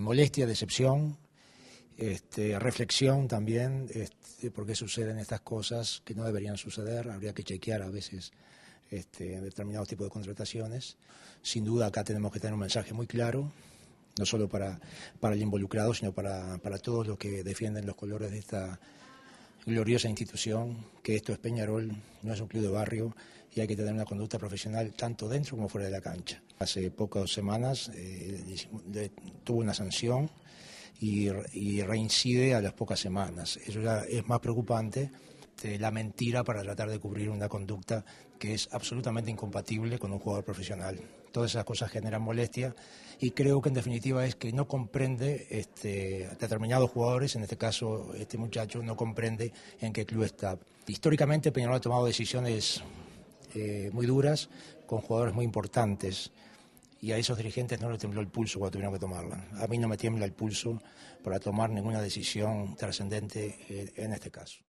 Molestia, decepción, este, reflexión también, este, por qué suceden estas cosas que no deberían suceder, habría que chequear a veces este, determinados tipos de contrataciones. Sin duda acá tenemos que tener un mensaje muy claro, no solo para, para el involucrado, sino para, para todos los que defienden los colores de esta gloriosa institución, que esto es Peñarol, no es un club de barrio y hay que tener una conducta profesional tanto dentro como fuera de la cancha. Hace pocas semanas eh, tuvo una sanción y, y reincide a las pocas semanas. Eso es más preocupante este, la mentira para tratar de cubrir una conducta que es absolutamente incompatible con un jugador profesional. Todas esas cosas generan molestia y creo que en definitiva es que no comprende este, determinados jugadores, en este caso este muchacho no comprende en qué club está. Históricamente Peñarol ha tomado decisiones eh, muy duras con jugadores muy importantes y a esos dirigentes no les tembló el pulso cuando tuvieron que tomarla. A mí no me tiembla el pulso para tomar ninguna decisión trascendente eh, en este caso.